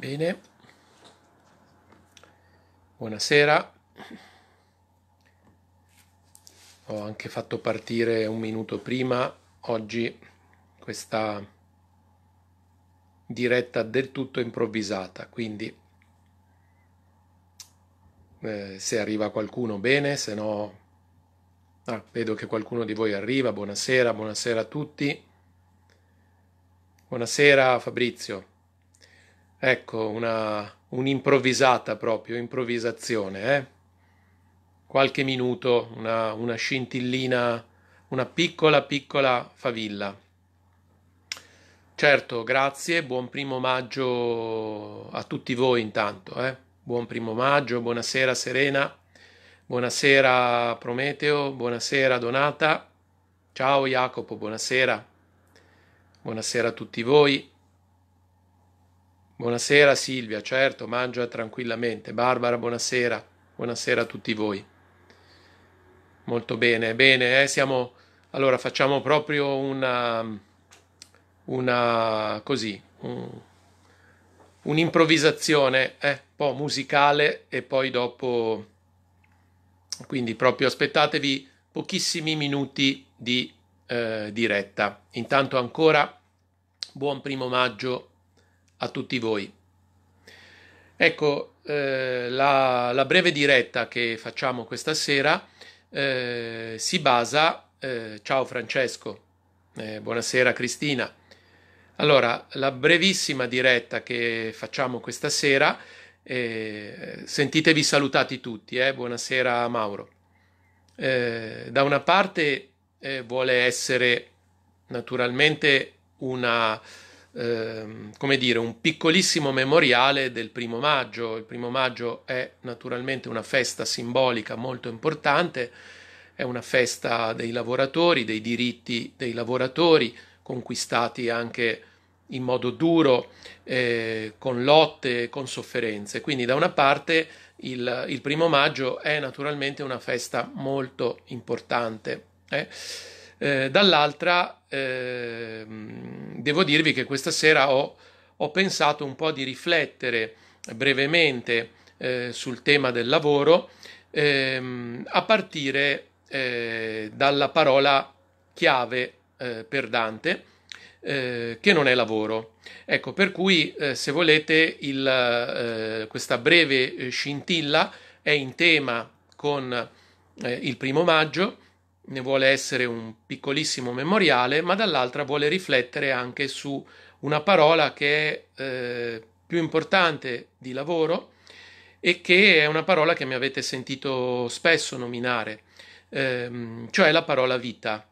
Bene. Buonasera. Ho anche fatto partire un minuto prima oggi questa diretta del tutto improvvisata, quindi eh, se arriva qualcuno bene, se no ah, vedo che qualcuno di voi arriva. Buonasera, buonasera a tutti. Buonasera Fabrizio. Ecco, una, un'improvvisata proprio, improvvisazione, eh? Qualche minuto, una, una scintillina, una piccola piccola favilla. Certo, grazie, buon primo maggio a tutti voi intanto, eh? Buon primo maggio, buonasera Serena, buonasera Prometeo, buonasera Donata, ciao Jacopo, buonasera, buonasera a tutti voi. Buonasera Silvia, certo, mangia eh, tranquillamente. Barbara, buonasera. Buonasera a tutti voi. Molto bene, bene, eh? siamo allora facciamo proprio una una così un, un'improvvisazione eh, un po' musicale e poi dopo quindi proprio aspettatevi pochissimi minuti di eh, diretta. Intanto ancora buon primo maggio a tutti voi. Ecco, eh, la, la, breve diretta che facciamo questa sera eh, si basa, eh, ciao Francesco, eh, buonasera Cristina. Allora, la brevissima diretta che facciamo questa sera, eh, sentitevi salutati tutti, eh, buonasera Mauro. da una parte vuole essere naturalmente una Ehm, come dire, un piccolissimo memoriale del primo maggio. Il primo maggio è naturalmente una festa simbolica molto importante, è una festa dei lavoratori, dei diritti dei lavoratori, conquistati anche in modo duro, eh, con lotte, con sofferenze. Quindi da una parte il, il primo maggio è naturalmente una festa molto importante. Eh? Eh, dall'altra, eh, devo dirvi che questa sera ho, ho, pensato un po' di riflettere brevemente eh, sul tema del lavoro ehm, a partire eh, dalla parola chiave eh, per Dante, eh, che non è lavoro. Ecco, per cui se volete il, questa breve scintilla è in tema con il primo maggio ne vuole essere un piccolissimo memoriale, ma dall'altra vuole riflettere anche su una parola che è eh, più importante di lavoro e che è una parola che mi avete sentito spesso nominare, ehm, cioè la parola vita.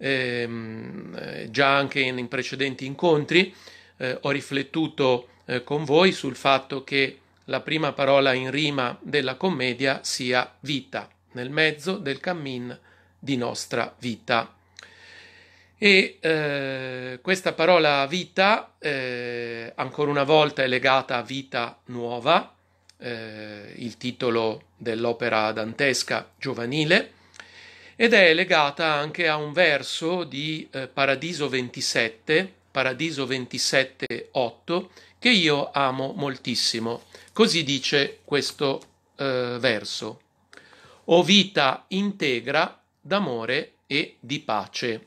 Ehm, eh, già anche in, in precedenti incontri eh, ho riflettuto eh, con voi sul fatto che la prima parola in rima della commedia sia vita, nel mezzo del cammin di nostra vita. E eh, questa parola vita, eh, ancora una volta, è legata a vita nuova, eh, il titolo dell'opera dantesca giovanile, ed è legata anche a un verso di eh, Paradiso 27, Paradiso 27, 8, che io amo moltissimo. Così dice questo eh, verso. O vita integra d'amore e di pace.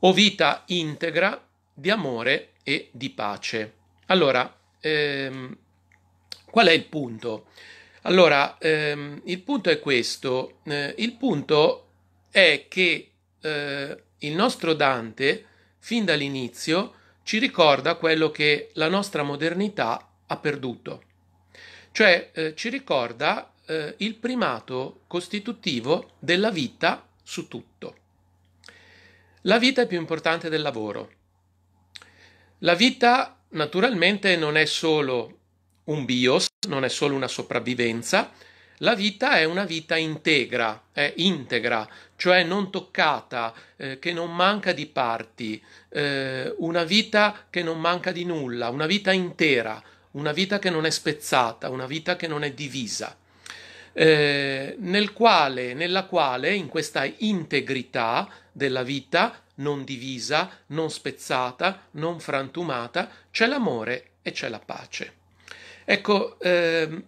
O vita integra di amore e di pace. Allora, ehm, qual è il punto? Allora, ehm, il punto è questo. Eh, il punto è che eh, il nostro Dante, fin dall'inizio, ci ricorda quello che la nostra modernità ha perduto. Cioè, eh, ci ricorda eh, il primato costitutivo della vita su tutto. La vita è più importante del lavoro. La vita naturalmente non è solo un bios, non è solo una sopravvivenza, la vita è una vita integra, è integra, cioè non toccata, eh, che non manca di parti, eh, una vita che non manca di nulla, una vita intera, una vita che non è spezzata, una vita che non è divisa. Eh, nel quale, nella quale, in questa integrità della vita, non divisa, non spezzata, non frantumata, c'è l'amore e c'è la pace. Ecco, eh,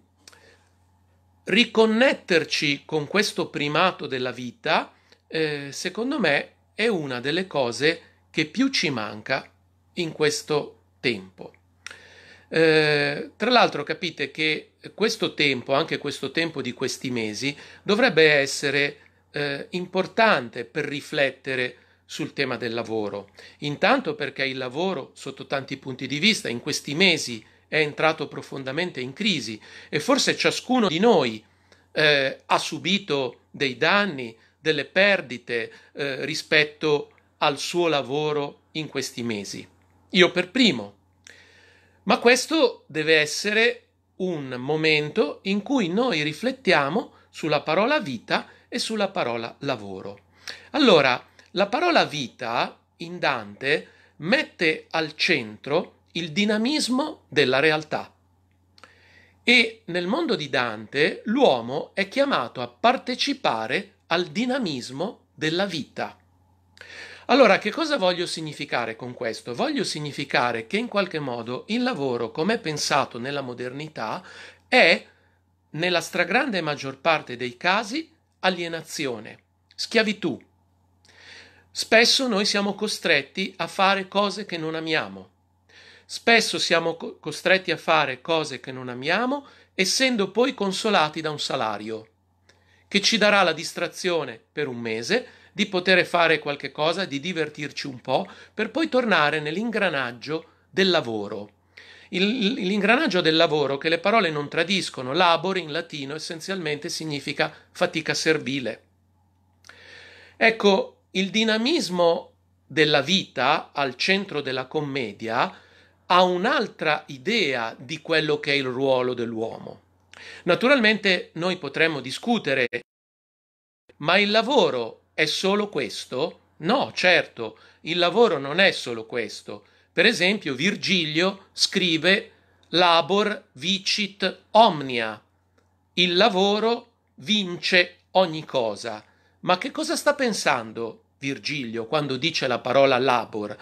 riconnetterci con questo primato della vita, eh, secondo me, è una delle cose che più ci manca in questo tempo. Eh, tra l'altro capite che questo tempo, anche questo tempo di questi mesi, dovrebbe essere eh, importante per riflettere sul tema del lavoro. Intanto perché il lavoro, sotto tanti punti di vista, in questi mesi è entrato profondamente in crisi e forse ciascuno di noi eh, ha subito dei danni, delle perdite eh, rispetto al suo lavoro in questi mesi. Io per primo. Ma questo deve essere un momento in cui noi riflettiamo sulla parola vita e sulla parola lavoro. Allora, la parola vita in Dante mette al centro il dinamismo della realtà. E nel mondo di Dante l'uomo è chiamato a partecipare al dinamismo della vita. Allora, che cosa voglio significare con questo? Voglio significare che in qualche modo il lavoro, come è pensato nella modernità, è, nella stragrande maggior parte dei casi, alienazione, schiavitù. Spesso noi siamo costretti a fare cose che non amiamo. Spesso siamo co- costretti a fare cose che non amiamo, essendo poi consolati da un salario, che ci darà la distrazione per un mese, di poter fare qualche cosa, di divertirci un po', per poi tornare nell'ingranaggio del lavoro. Il, l'ingranaggio del lavoro che le parole non tradiscono, labor in latino essenzialmente significa fatica servile. Ecco, il dinamismo della vita al centro della commedia ha un'altra idea di quello che è il ruolo dell'uomo. Naturalmente noi potremmo discutere, ma il lavoro è solo questo? No, certo, il lavoro non è solo questo. Per esempio, Virgilio scrive labor vicit omnia. Il lavoro vince ogni cosa. Ma che cosa sta pensando Virgilio quando dice la parola labor?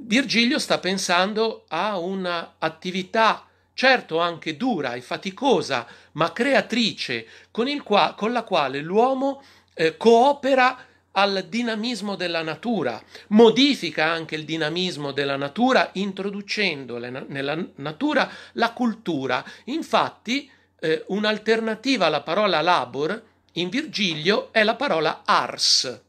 Virgilio sta pensando a un'attività certo anche dura e faticosa, ma creatrice, con, qua- con la quale l'uomo eh, coopera al dinamismo della natura, modifica anche il dinamismo della natura introducendo nella natura la cultura. Infatti, eh, un'alternativa alla parola labor in Virgilio è la parola ars.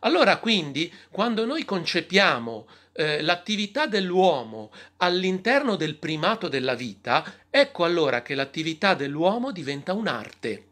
Allora, quindi, quando noi concepiamo eh, l'attività dell'uomo all'interno del primato della vita, ecco allora che l'attività dell'uomo diventa un'arte.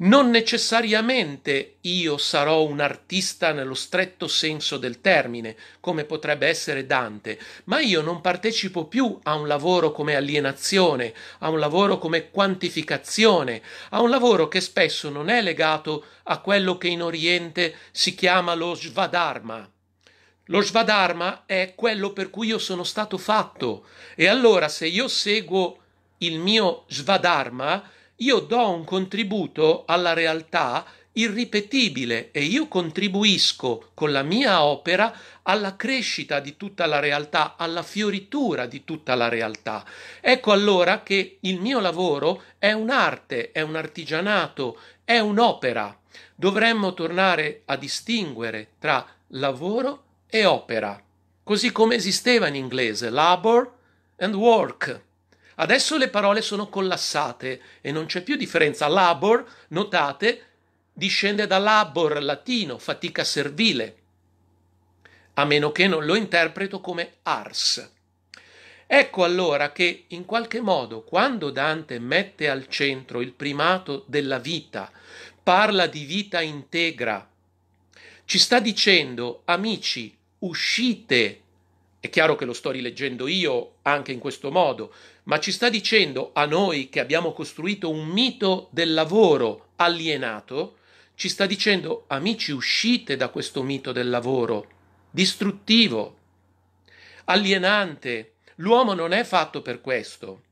Non necessariamente io sarò un artista nello stretto senso del termine, come potrebbe essere Dante, ma io non partecipo più a un lavoro come alienazione, a un lavoro come quantificazione, a un lavoro che spesso non è legato a quello che in Oriente si chiama lo Svadharma. Lo Svadharma è quello per cui io sono stato fatto e allora se io seguo il mio Svadharma, io do un contributo alla realtà irripetibile e io contribuisco con la mia opera alla crescita di tutta la realtà, alla fioritura di tutta la realtà. Ecco allora che il mio lavoro è un'arte, è un artigianato, è un'opera. Dovremmo tornare a distinguere tra lavoro e opera, così come esisteva in inglese labor and work. Adesso le parole sono collassate e non c'è più differenza. Labor, notate, discende da labor latino, fatica servile, a meno che non lo interpreto come ars. Ecco allora che, in qualche modo, quando Dante mette al centro il primato della vita, parla di vita integra, ci sta dicendo, amici, uscite, è chiaro che lo sto rileggendo io anche in questo modo, ma ci sta dicendo a noi che abbiamo costruito un mito del lavoro alienato, ci sta dicendo amici uscite da questo mito del lavoro, distruttivo, alienante. L'uomo non è fatto per questo.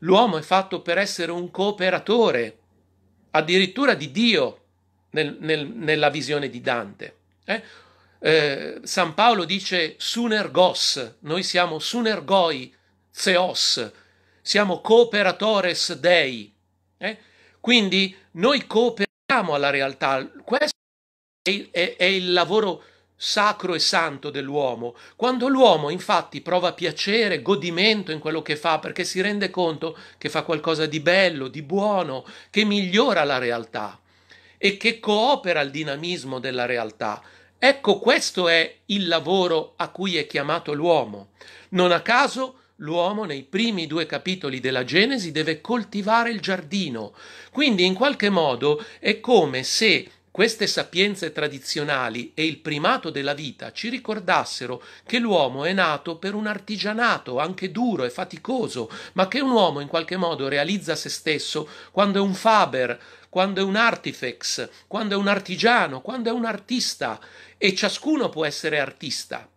L'uomo è fatto per essere un cooperatore, addirittura di Dio, nel, nel, nella visione di Dante. Eh? Eh, San Paolo dice sunergos, noi siamo sunergoi, theos, siamo cooperatores dei. Eh? Quindi noi cooperiamo alla realtà. Questo è, è, è il lavoro sacro e santo dell'uomo. Quando l'uomo infatti prova piacere, godimento in quello che fa, perché si rende conto che fa qualcosa di bello, di buono, che migliora la realtà e che coopera al dinamismo della realtà. Ecco questo è il lavoro a cui è chiamato l'uomo. Non a caso L'uomo nei primi due capitoli della Genesi deve coltivare il giardino, quindi in qualche modo è come se queste sapienze tradizionali e il primato della vita ci ricordassero che l'uomo è nato per un artigianato, anche duro e faticoso, ma che un uomo in qualche modo realizza se stesso quando è un faber, quando è un artifex, quando è un artigiano, quando è un artista, e ciascuno può essere artista.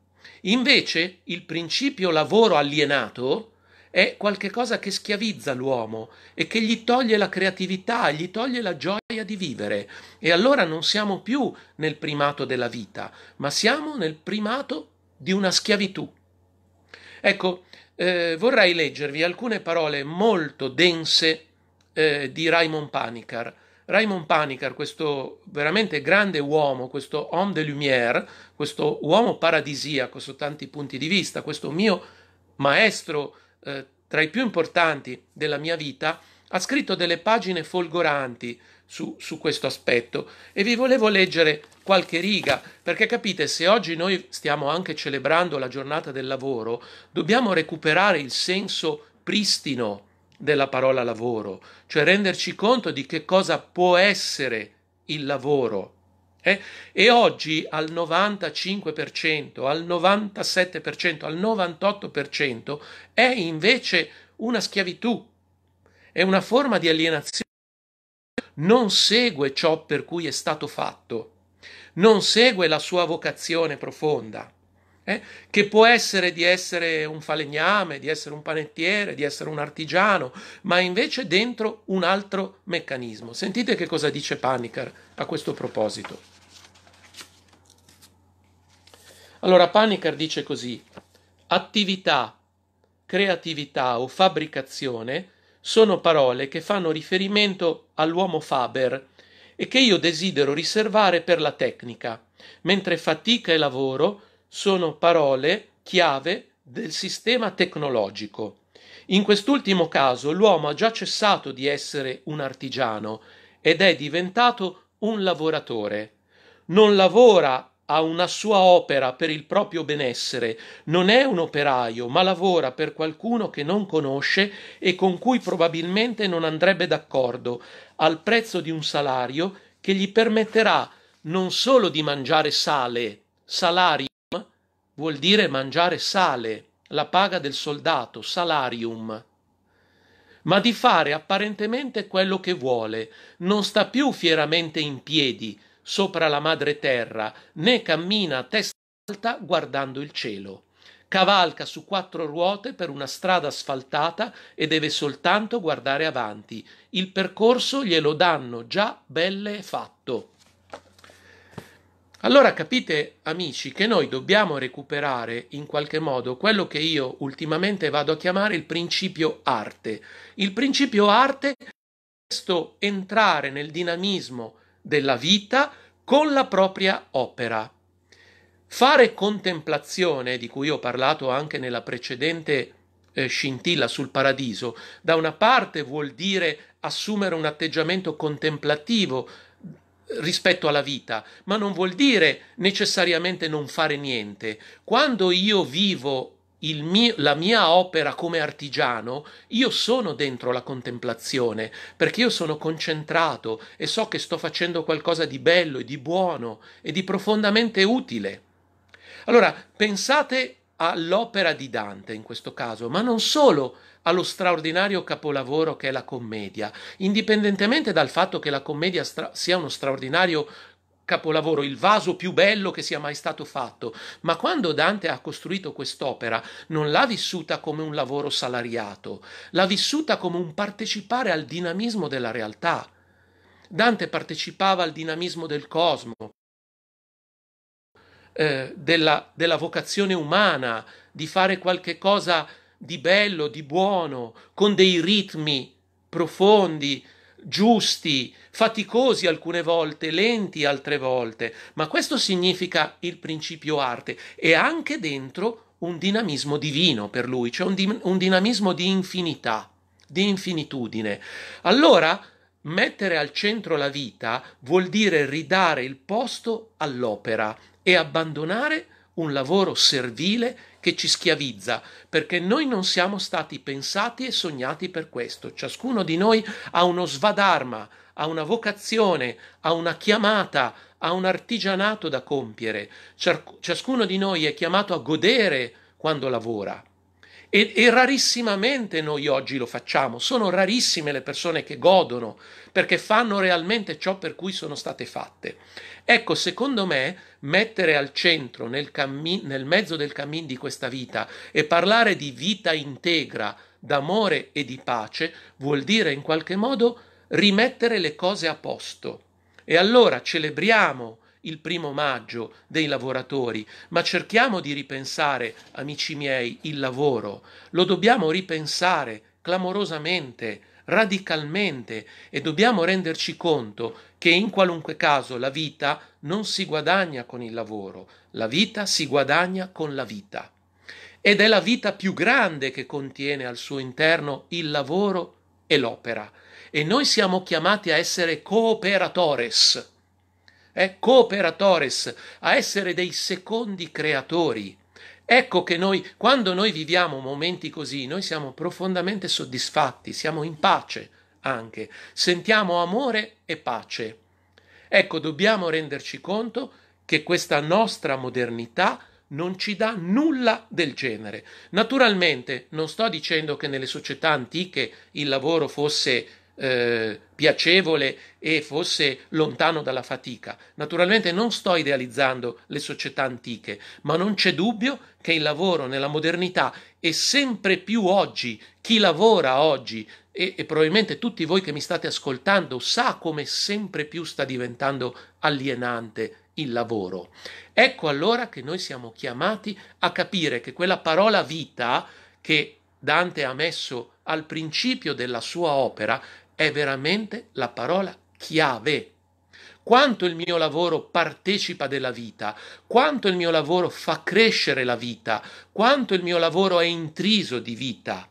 Invece il principio lavoro alienato è qualcosa che schiavizza l'uomo e che gli toglie la creatività, gli toglie la gioia di vivere. E allora non siamo più nel primato della vita, ma siamo nel primato di una schiavitù. Ecco, eh, vorrei leggervi alcune parole molto dense eh, di Raymond Panicar Raymond Panicar, questo veramente grande uomo, questo homme de lumière, questo uomo paradisiaco sotto tanti punti di vista, questo mio maestro eh, tra i più importanti della mia vita, ha scritto delle pagine folgoranti su, su, questo aspetto e vi volevo leggere qualche riga perché capite se oggi noi stiamo anche celebrando la giornata del lavoro dobbiamo recuperare il senso pristino della parola lavoro, cioè renderci conto di che cosa può essere il lavoro. Eh? E oggi al 95%, al 97%, al 98% è invece una schiavitù, è una forma di alienazione. Non segue ciò per cui è stato fatto, non segue la sua vocazione profonda eh? che può essere di essere un falegname, di essere un panettiere, di essere un artigiano, ma invece dentro un altro meccanismo. Sentite che cosa dice Panicar a questo proposito. Allora Panicar dice così, attività, creatività o fabbricazione sono parole che fanno riferimento all'uomo faber e che io desidero riservare per la tecnica, mentre fatica e lavoro sono parole chiave del sistema tecnologico. In quest'ultimo caso l'uomo ha già cessato di essere un artigiano ed è diventato un lavoratore. Non lavora a una sua opera per il proprio benessere, non è un operaio, ma lavora per qualcuno che non conosce e con cui probabilmente non andrebbe d'accordo, al prezzo di un salario che gli permetterà non solo di mangiare sale, salari vuol dire mangiare sale, la paga del soldato, salarium, ma di fare apparentemente quello che vuole, non sta più fieramente in piedi sopra la madre terra, né cammina a testa alta guardando il cielo. Cavalca su quattro ruote per una strada asfaltata e deve soltanto guardare avanti. Il percorso glielo danno già belle e fatto. Allora capite amici che noi dobbiamo recuperare in qualche modo quello che io ultimamente vado a chiamare il principio arte. Il principio arte è questo entrare nel dinamismo della vita con la propria opera. Fare contemplazione, di cui ho parlato anche nella precedente eh, scintilla sul paradiso, da una parte vuol dire assumere un atteggiamento contemplativo rispetto alla vita, ma non vuol dire necessariamente non fare niente. Quando io vivo mio, la mia opera come artigiano, io sono dentro la contemplazione, perché io sono concentrato e so che sto facendo qualcosa di bello e di buono e di profondamente utile. Allora, pensate all'opera di Dante in questo caso, ma non solo allo straordinario capolavoro che è la commedia, indipendentemente dal fatto che la commedia stra- sia uno straordinario capolavoro, il vaso più bello che sia mai stato fatto, ma quando Dante ha costruito quest'opera non l'ha vissuta come un lavoro salariato, l'ha vissuta come un partecipare al dinamismo della realtà. Dante partecipava al dinamismo del cosmo, eh, della, della vocazione umana, di fare qualche cosa di bello, di buono, con dei ritmi profondi, giusti, faticosi alcune volte, lenti altre volte, ma questo significa il principio arte e anche dentro un dinamismo divino per lui, cioè un, di, un dinamismo di infinità, di infinitudine. Allora, mettere al centro la vita vuol dire ridare il posto all'opera e abbandonare un lavoro servile che ci schiavizza, perché noi non siamo stati pensati e sognati per questo. Ciascuno di noi ha uno svadarma, ha una vocazione, ha una chiamata, ha un artigianato da compiere. Ciascuno di noi è chiamato a godere quando lavora. E, e, rarissimamente noi oggi lo facciamo, sono rarissime le persone che godono perché fanno realmente ciò per cui sono state fatte. Ecco, secondo me, mettere al centro, nel, cammin- nel mezzo del cammin di questa vita e parlare di vita integra, d'amore e di pace, vuol dire in qualche modo rimettere le cose a posto. E allora celebriamo il primo maggio dei lavoratori, ma cerchiamo di ripensare, amici miei, il lavoro. Lo dobbiamo ripensare clamorosamente radicalmente e dobbiamo renderci conto che in qualunque caso la vita non si guadagna con il lavoro, la vita si guadagna con la vita. Ed è la vita più grande che contiene al suo interno il lavoro e l'opera. E noi siamo chiamati a essere cooperatores, eh? cooperatores, a essere dei secondi creatori Ecco che noi, quando noi viviamo momenti così, noi siamo profondamente soddisfatti, siamo in pace anche, sentiamo amore e pace. Ecco, dobbiamo renderci conto che questa nostra modernità non ci dà nulla del genere. Naturalmente non sto dicendo che nelle società antiche il lavoro fosse eh, piacevole e fosse lontano dalla fatica. Naturalmente non sto idealizzando le società antiche, ma non c'è dubbio che il lavoro nella modernità e sempre più oggi chi lavora oggi e, e probabilmente tutti voi che mi state ascoltando sa come sempre più sta diventando alienante il lavoro. Ecco allora che noi siamo chiamati a capire che quella parola vita che Dante ha messo al principio della sua opera è veramente la parola chiave. Quanto il mio lavoro partecipa della vita, quanto il mio lavoro fa crescere la vita, quanto il mio lavoro è intriso di vita.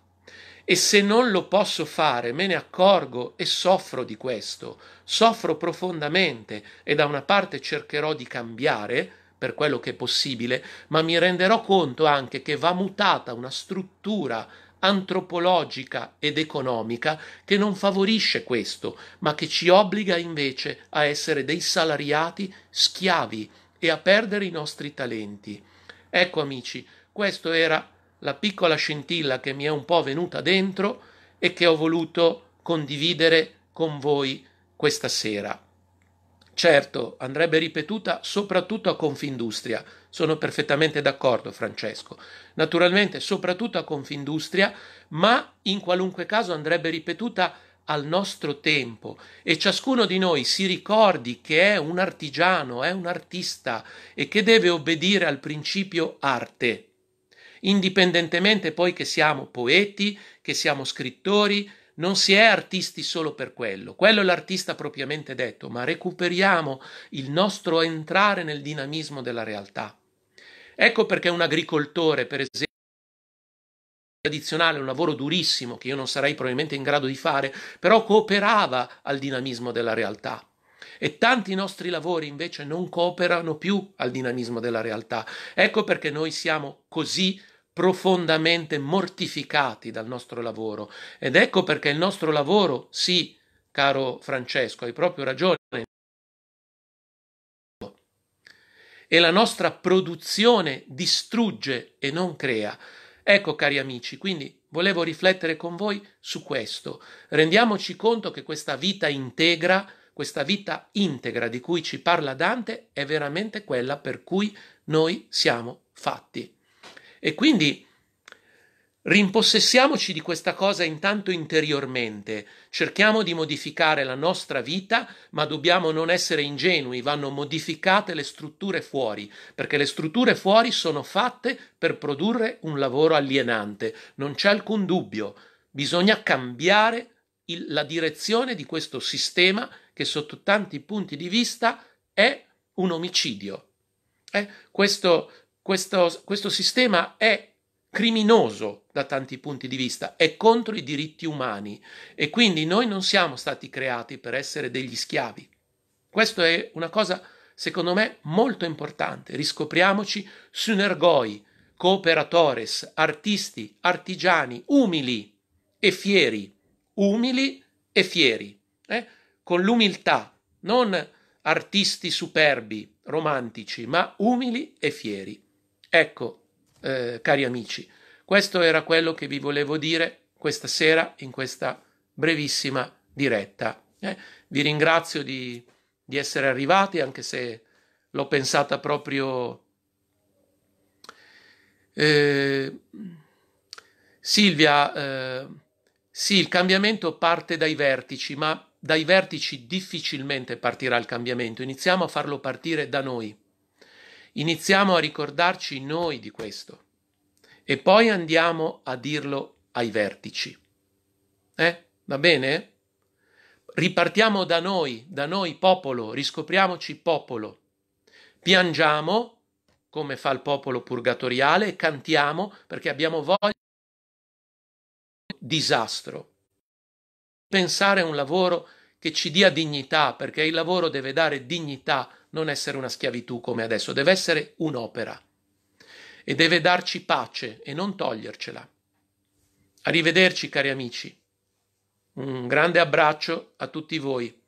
E se non lo posso fare, me ne accorgo e soffro di questo, soffro profondamente e da una parte cercherò di cambiare, per quello che è possibile, ma mi renderò conto anche che va mutata una struttura antropologica ed economica che non favorisce questo, ma che ci obbliga invece a essere dei salariati schiavi e a perdere i nostri talenti. Ecco amici, questa era la piccola scintilla che mi è un po' venuta dentro e che ho voluto condividere con voi questa sera. Certo, andrebbe ripetuta soprattutto a Confindustria. Sono perfettamente d'accordo, Francesco. Naturalmente, soprattutto a Confindustria, ma in qualunque caso andrebbe ripetuta al nostro tempo e ciascuno di noi si ricordi che è un artigiano, è un artista e che deve obbedire al principio arte, indipendentemente poi che siamo poeti, che siamo scrittori, non si è artisti solo per quello, quello è l'artista propriamente detto, ma recuperiamo il nostro entrare nel dinamismo della realtà. Ecco perché un agricoltore, per esempio, tradizionale, un lavoro durissimo che io non sarei probabilmente in grado di fare, però cooperava al dinamismo della realtà. E tanti nostri lavori invece non cooperano più al dinamismo della realtà. Ecco perché noi siamo così profondamente mortificati dal nostro lavoro. Ed ecco perché il nostro lavoro, sì, caro Francesco, hai proprio ragione, e la nostra produzione distrugge e non crea. Ecco, cari amici, quindi volevo riflettere con voi su questo. Rendiamoci conto che questa vita integra, questa vita integra di cui ci parla Dante, è veramente quella per cui noi siamo fatti. E quindi rimpossessiamoci di questa cosa intanto interiormente, cerchiamo di modificare la nostra vita, ma dobbiamo non essere ingenui, vanno modificate le strutture fuori, perché le strutture fuori sono fatte per produrre un lavoro alienante, non c'è alcun dubbio, bisogna cambiare il, la direzione di questo sistema che sotto tanti punti di vista è un omicidio. Eh, questo questo, questo sistema è criminoso da tanti punti di vista, è contro i diritti umani e quindi noi non siamo stati creati per essere degli schiavi. Questa è una cosa, secondo me, molto importante. Riscopriamoci synergoi, cooperatores, artisti, artigiani, umili e fieri, umili e fieri, eh? con l'umiltà, non artisti superbi, romantici, ma umili e fieri. Ecco, eh, cari amici, questo era quello che vi volevo dire questa sera in questa brevissima diretta. Eh, vi ringrazio di, di essere arrivati, anche se l'ho pensata proprio eh, Silvia, eh, sì, il cambiamento parte dai vertici, ma dai vertici difficilmente partirà il cambiamento. Iniziamo a farlo partire da noi. Iniziamo a ricordarci noi di questo e poi andiamo a dirlo ai vertici. Eh? Va bene? Ripartiamo da noi, da noi popolo, riscopriamoci popolo. Piangiamo, come fa il popolo purgatoriale, e cantiamo perché abbiamo voglia di disastro. Pensare a un lavoro che ci dia dignità, perché il lavoro deve dare dignità a non essere una schiavitù come adesso, deve essere un'opera e deve darci pace e non togliercela. Arrivederci cari amici, un grande abbraccio a tutti voi,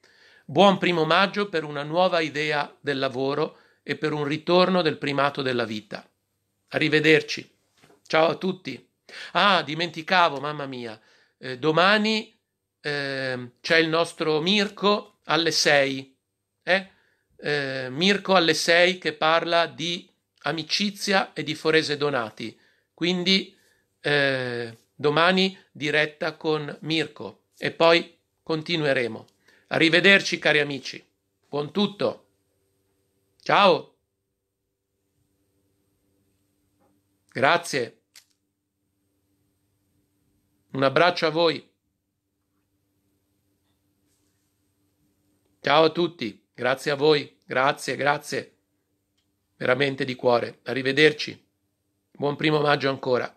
buon primo maggio per una nuova idea del lavoro e per un ritorno del primato della vita. Arrivederci, ciao a tutti. Ah, dimenticavo, mamma mia, eh, domani eh, c'è il nostro Mirko alle 6. Eh? eh, Mirko alle 6 che parla di amicizia e di Forese Donati. Quindi eh, domani diretta con Mirko e poi continueremo. Arrivederci cari amici. Buon tutto. Ciao. Grazie. Un abbraccio a voi. Ciao a tutti. Grazie a voi, grazie, grazie. Veramente di cuore. Arrivederci. Buon primo maggio ancora.